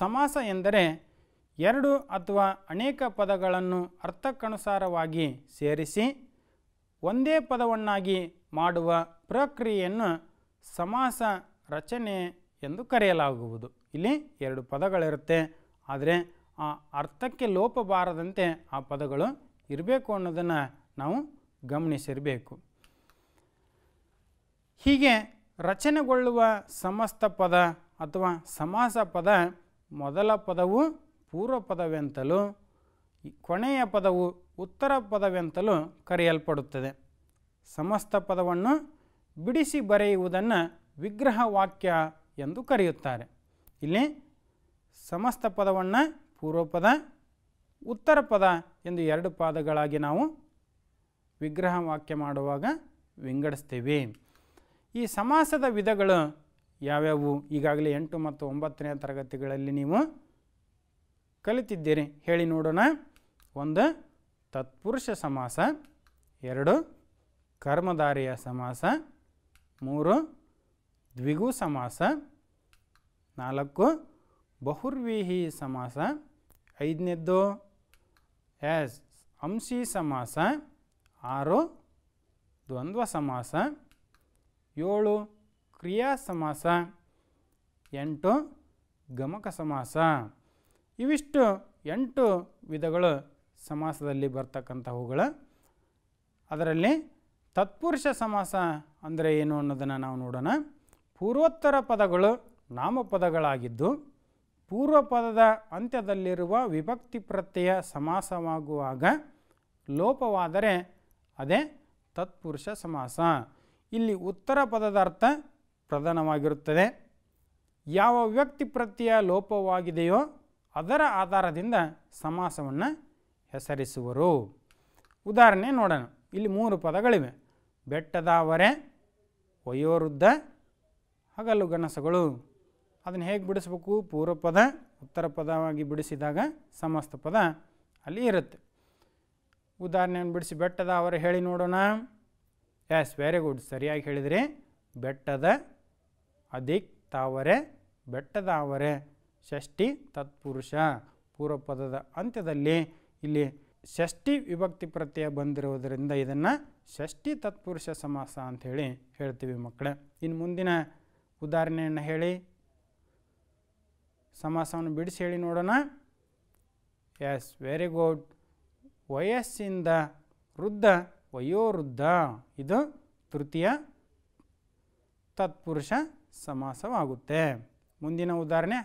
ಸಮಾಸ ಎಂದರೆ ಎರಡು ಅಥವಾ ಅನೇಕ ಪದಗಳನ್ನು ಅರ್ಥಕ್ಕನುಸಾರವಾಗಿ ಸೇರಿಸಿ ಒಂದೇ ಪದವನ್ನಾಗಿ ಮಾಡುವ ಪ್ರಕ್ರಿಯೆಯನ್ನು ಸಮಾಸ ರಚನೆ ಎಂದು ಕರೆಯಲಾಗುವುದು ಇಲ್ಲಿ ಎರಡು ಪದಗಳಿರುತ್ತೆ ಆದರೆ ಆ ಅರ್ಥಕ್ಕೆ ಲೋಪ ಬಾರದಂತೆ ಆ ಪದಗಳು ಇರಬೇಕು ಅನ್ನೋದನ್ನು ನಾವು ಗಮನಿಸಿರಬೇಕು ಹೀಗೆ ರಚನೆಗೊಳ್ಳುವ ಸಮಸ್ತ ಪದ ಅಥವಾ ಸಮಾಸ ಪದ ಮೊದಲ ಪದವು ಪೂರ್ವ ಪದವೆಂತಲೂ ಕೊನೆಯ ಪದವು ಉತ್ತರ ಪದವೆಂತಲೂ ಕರೆಯಲ್ಪಡುತ್ತದೆ ಸಮಸ್ತ ಪದವನ್ನು ಬಿಡಿಸಿ ಬರೆಯುವುದನ್ನು ವಿಗ್ರಹ ವಾಕ್ಯ ಎಂದು ಕರೆಯುತ್ತಾರೆ ಇಲ್ಲಿ ಸಮಸ್ತ ಪದವನ್ನು ಪೂರ್ವಪದ ಉತ್ತರ ಪದ ಎಂದು ಎರಡು ಪದಗಳಾಗಿ ನಾವು ವಿಗ್ರಹ ವಾಕ್ಯ ಮಾಡುವಾಗ ವಿಂಗಡಿಸ್ತೇವೆ ಈ ಸಮಾಸದ ವಿಧಗಳು ಯಾವ್ಯಾವು ಈಗಾಗಲೇ ಎಂಟು ಮತ್ತು ಒಂಬತ್ತನೇ ತರಗತಿಗಳಲ್ಲಿ ನೀವು ಕಲಿತಿದ್ದೀರಿ ಹೇಳಿ ನೋಡೋಣ ಒಂದು ತತ್ಪುರುಷ ಸಮಾಸ ಎರಡು ಕರ್ಮಧಾರಿಯ ಸಮಾಸ ಮೂರು ದ್ವಿಗು ಸಮಾಸ ನಾಲ್ಕು ಬಹುರ್ವೀಹಿ ಸಮಾಸ ಐದನೇದ್ದು ಎಸ್ ಅಂಶಿ ಸಮಾಸ ಆರು ದ್ವಂದ್ವ ಸಮಾಸ ಏಳು ಕ್ರಿಯಾ ಸಮಾಸ ಎಂಟು ಗಮಕ ಸಮಾಸ ಇವಿಷ್ಟು ಎಂಟು ವಿಧಗಳು ಸಮಾಸದಲ್ಲಿ ಬರ್ತಕ್ಕಂಥವುಗಳು ಅದರಲ್ಲಿ ತತ್ಪುರುಷ ಸಮಾಸ ಅಂದರೆ ಏನು ಅನ್ನೋದನ್ನು ನಾವು ನೋಡೋಣ ಪೂರ್ವೋತ್ತರ ಪದಗಳು ನಾಮಪದಗಳಾಗಿದ್ದು ಪೂರ್ವ ಪದದ ಅಂತ್ಯದಲ್ಲಿರುವ ವಿಭಕ್ತಿ ಪ್ರತ್ಯಯ ಸಮಾಸವಾಗುವಾಗ ಲೋಪವಾದರೆ ಅದೇ ತತ್ಪುರುಷ ಸಮಾಸ ಇಲ್ಲಿ ಉತ್ತರ ಪದದ ಅರ್ಥ ಪ್ರಧಾನವಾಗಿರುತ್ತದೆ ಯಾವ ವಿಭಕ್ತಿ ಪ್ರತ್ಯಯ ಲೋಪವಾಗಿದೆಯೋ ಅದರ ಆಧಾರದಿಂದ ಸಮಾಸವನ್ನು ಹೆಸರಿಸುವರು ಉದಾಹರಣೆ ನೋಡೋಣ ಇಲ್ಲಿ ಮೂರು ಪದಗಳಿವೆ ಬೆಟ್ಟದಾವರೆ ವಯೋವೃದ್ಧ ಹಗಲು ಗಣಸಗಳು ಅದನ್ನು ಹೇಗೆ ಬಿಡಿಸ್ಬೇಕು ಪೂರ್ವ ಪದ ಉತ್ತರ ಪದವಾಗಿ ಬಿಡಿಸಿದಾಗ ಸಮಸ್ತ ಪದ ಅಲ್ಲಿ ಇರುತ್ತೆ ಉದಾಹರಣೆಯನ್ನು ಬಿಡಿಸಿ ಬೆಟ್ಟದ ಅವರೇ ಹೇಳಿ ನೋಡೋಣ ಎಸ್ ವೆರಿ ಗುಡ್ ಸರಿಯಾಗಿ ಹೇಳಿದರೆ ಬೆಟ್ಟದ ಅಧಿಕ್ ತಾವರೆ ಬೆಟ್ಟದ ಅವರೆ ಷಷ್ಠಿ ತತ್ಪುರುಷ ಪೂರ್ವಪದದ ಅಂತ್ಯದಲ್ಲಿ ಇಲ್ಲಿ ಷಷ್ಠಿ ವಿಭಕ್ತಿ ಪ್ರತ್ಯಯ ಬಂದಿರುವುದರಿಂದ ಇದನ್ನು ಷಷ್ಠಿ ತತ್ಪುರುಷ ಸಮಾಸ ಅಂತ ಹೇಳಿ ಹೇಳ್ತೀವಿ ಮಕ್ಕಳೇ ಇನ್ನು ಮುಂದಿನ ಉದಾಹರಣೆಯನ್ನು ಹೇಳಿ ಸಮಾಸವನ್ನು ಬಿಡಿಸಿ ಹೇಳಿ ನೋಡೋಣ ಎಸ್ ವೆರಿ ಗುಡ್ ವಯಸ್ಸಿಂದ ವೃದ್ಧ ವಯೋವೃದ್ಧ ಇದು ತೃತೀಯ ತತ್ಪುರುಷ ಸಮಾಸವಾಗುತ್ತೆ ಮುಂದಿನ ಉದಾಹರಣೆ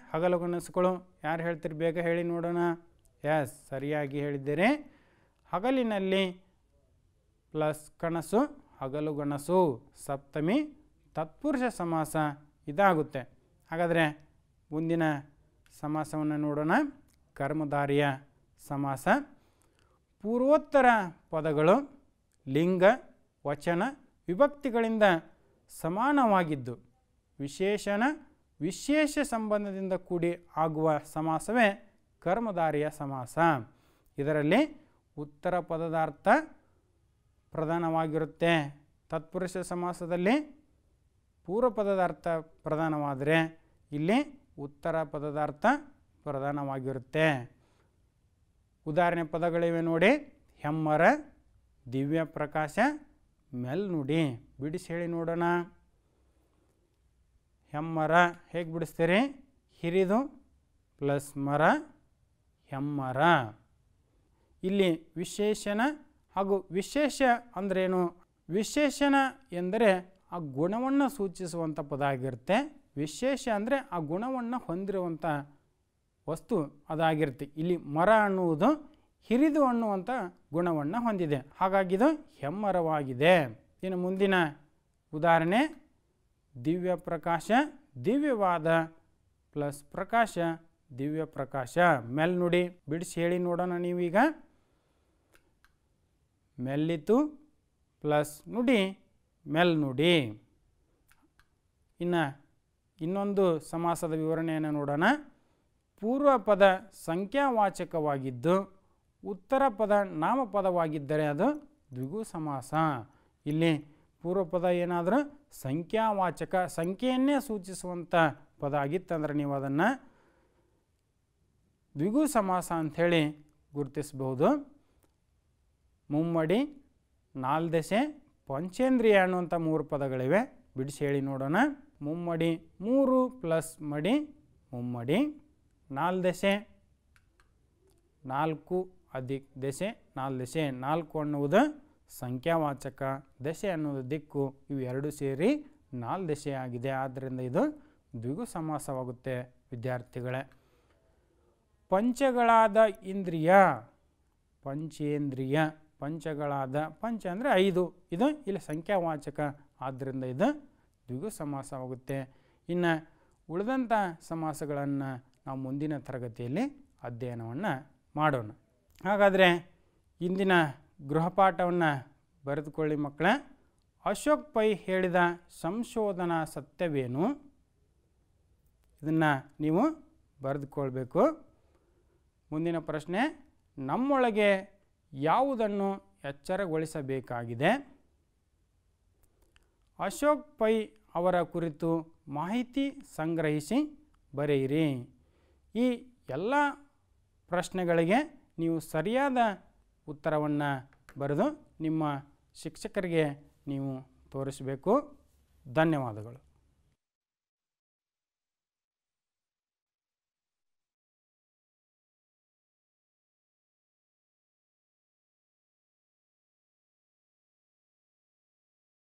ಕನಸುಗಳು ಯಾರು ಹೇಳ್ತಿರ್ಬೇಕು ಹೇಳಿ ನೋಡೋಣ ಎಸ್ ಸರಿಯಾಗಿ ಹೇಳಿದ್ದೀರಿ ಹಗಲಿನಲ್ಲಿ ಪ್ಲಸ್ ಕಣಸು ಹಗಲುಗಣಸು ಸಪ್ತಮಿ ತತ್ಪುರುಷ ಸಮಾಸ ಇದಾಗುತ್ತೆ ಹಾಗಾದರೆ ಮುಂದಿನ ಸಮಾಸವನ್ನು ನೋಡೋಣ ಕರ್ಮಧಾರಿಯ ಸಮಾಸ ಪೂರ್ವೋತ್ತರ ಪದಗಳು ಲಿಂಗ ವಚನ ವಿಭಕ್ತಿಗಳಿಂದ ಸಮಾನವಾಗಿದ್ದು ವಿಶೇಷನ ವಿಶೇಷ ಸಂಬಂಧದಿಂದ ಕೂಡಿ ಆಗುವ ಸಮಾಸವೇ ಕರ್ಮಧಾರಿಯ ಸಮಾಸ ಇದರಲ್ಲಿ ಉತ್ತರ ಪದದ ಅರ್ಥ ಪ್ರಧಾನವಾಗಿರುತ್ತೆ ತತ್ಪುರುಷ ಸಮಾಸದಲ್ಲಿ ಪೂರ್ವ ಪದದ ಅರ್ಥ ಪ್ರಧಾನವಾದರೆ ಇಲ್ಲಿ ಉತ್ತರ ಪದದ ಅರ್ಥ ಪ್ರಧಾನವಾಗಿರುತ್ತೆ ಉದಾಹರಣೆ ಪದಗಳಿವೆ ನೋಡಿ ಹೆಮ್ಮರ ದಿವ್ಯ ಪ್ರಕಾಶ ಮೆಲ್ ನುಡಿ ಬಿಡಿಸಿ ಹೇಳಿ ನೋಡೋಣ ಹೆಮ್ಮರ ಹೇಗೆ ಬಿಡಿಸ್ತೀರಿ ಹಿರಿದು ಪ್ಲಸ್ ಮರ ಹೆಮ್ಮರ ಇಲ್ಲಿ ವಿಶೇಷಣ ಹಾಗೂ ವಿಶೇಷ ಅಂದ್ರೇನು ವಿಶೇಷಣ ಎಂದರೆ ಆ ಗುಣವನ್ನು ಸೂಚಿಸುವಂಥ ಪದ ಆಗಿರುತ್ತೆ ವಿಶೇಷ ಅಂದರೆ ಆ ಗುಣವನ್ನು ಹೊಂದಿರುವಂಥ ವಸ್ತು ಅದಾಗಿರುತ್ತೆ ಇಲ್ಲಿ ಮರ ಅನ್ನುವುದು ಹಿರಿದು ಅನ್ನುವಂಥ ಗುಣವನ್ನು ಹೊಂದಿದೆ ಹಾಗಾಗಿ ಇದು ಹೆಮ್ಮರವಾಗಿದೆ ಇನ್ನು ಮುಂದಿನ ಉದಾಹರಣೆ ದಿವ್ಯ ಪ್ರಕಾಶ ದಿವ್ಯವಾದ ಪ್ಲಸ್ ಪ್ರಕಾಶ ದಿವ್ಯ ಪ್ರಕಾಶ ಮೆಲ್ ನುಡಿ ಬಿಡಿಸಿ ಹೇಳಿ ನೋಡೋಣ ನೀವೀಗ ಮೆಲ್ಲಿತು ಪ್ಲಸ್ ನುಡಿ ಮೆಲ್ ನುಡಿ ಇನ್ನು ಇನ್ನೊಂದು ಸಮಾಸದ ವಿವರಣೆಯನ್ನು ನೋಡೋಣ ಪೂರ್ವ ಪದ ಸಂಖ್ಯಾವಾಚಕವಾಗಿದ್ದು ಉತ್ತರ ಪದ ನಾಮಪದವಾಗಿದ್ದರೆ ಅದು ದ್ವಿಗು ಸಮಾಸ ಇಲ್ಲಿ ಪೂರ್ವ ಪದ ಏನಾದರೂ ಸಂಖ್ಯಾವಾಚಕ ಸಂಖ್ಯೆಯನ್ನೇ ಸೂಚಿಸುವಂಥ ಪದ ಆಗಿತ್ತಂದ್ರೆ ನೀವು ಅದನ್ನು ದ್ವಿಗು ಸಮಾಸ ಅಂಥೇಳಿ ಗುರುತಿಸಬಹುದು ಮುಮ್ಮಡಿ ನಾಲ್ದೆಸೆ ಪಂಚೇಂದ್ರಿಯ ಅನ್ನುವಂಥ ಮೂರು ಪದಗಳಿವೆ ಬಿಡಿಸಿ ಹೇಳಿ ನೋಡೋಣ ಮುಮ್ಮಡಿ ಮೂರು ಪ್ಲಸ್ ಮಡಿ ಮುಮ್ಮಡಿ ನಾಲ್ದೆಸೆ ನಾಲ್ಕು ಅಧಿಕ್ ದೆಸೆ ನಾಲ್ ದೆಸೆ ನಾಲ್ಕು ಅನ್ನುವುದು ಸಂಖ್ಯಾವಾಚಕ ದೆಸೆ ಅನ್ನುವುದು ದಿಕ್ಕು ಇವು ಎರಡು ಸೇರಿ ನಾಲ್ದೆಸೆ ಆಗಿದೆ ಆದ್ದರಿಂದ ಇದು ದ್ವಿಗು ಸಮಾಸವಾಗುತ್ತೆ ವಿದ್ಯಾರ್ಥಿಗಳೇ ಪಂಚಗಳಾದ ಇಂದ್ರಿಯ ಪಂಚೇಂದ್ರಿಯ ಪಂಚಗಳಾದ ಪಂಚ ಅಂದರೆ ಐದು ಇದು ಇಲ್ಲಿ ಸಂಖ್ಯಾವಾಚಕ ಆದ್ದರಿಂದ ಇದು ದ್ವಿಗು ಸಮಾಸವಾಗುತ್ತೆ ಇನ್ನು ಉಳಿದಂಥ ಸಮಾಸಗಳನ್ನು ನಾವು ಮುಂದಿನ ತರಗತಿಯಲ್ಲಿ ಅಧ್ಯಯನವನ್ನು ಮಾಡೋಣ ಹಾಗಾದರೆ ಇಂದಿನ ಗೃಹಪಾಠವನ್ನು ಬರೆದುಕೊಳ್ಳಿ ಮಕ್ಕಳ ಅಶೋಕ್ ಪೈ ಹೇಳಿದ ಸಂಶೋಧನಾ ಸತ್ಯವೇನು ಇದನ್ನು ನೀವು ಬರೆದುಕೊಳ್ಬೇಕು ಮುಂದಿನ ಪ್ರಶ್ನೆ ನಮ್ಮೊಳಗೆ ಯಾವುದನ್ನು ಎಚ್ಚರಗೊಳಿಸಬೇಕಾಗಿದೆ ಅಶೋಕ್ ಪೈ ಅವರ ಕುರಿತು ಮಾಹಿತಿ ಸಂಗ್ರಹಿಸಿ ಬರೆಯಿರಿ ಈ ಎಲ್ಲ ಪ್ರಶ್ನೆಗಳಿಗೆ ನೀವು ಸರಿಯಾದ ಉತ್ತರವನ್ನು ಬರೆದು ನಿಮ್ಮ ಶಿಕ್ಷಕರಿಗೆ ನೀವು ತೋರಿಸಬೇಕು ಧನ್ಯವಾದಗಳು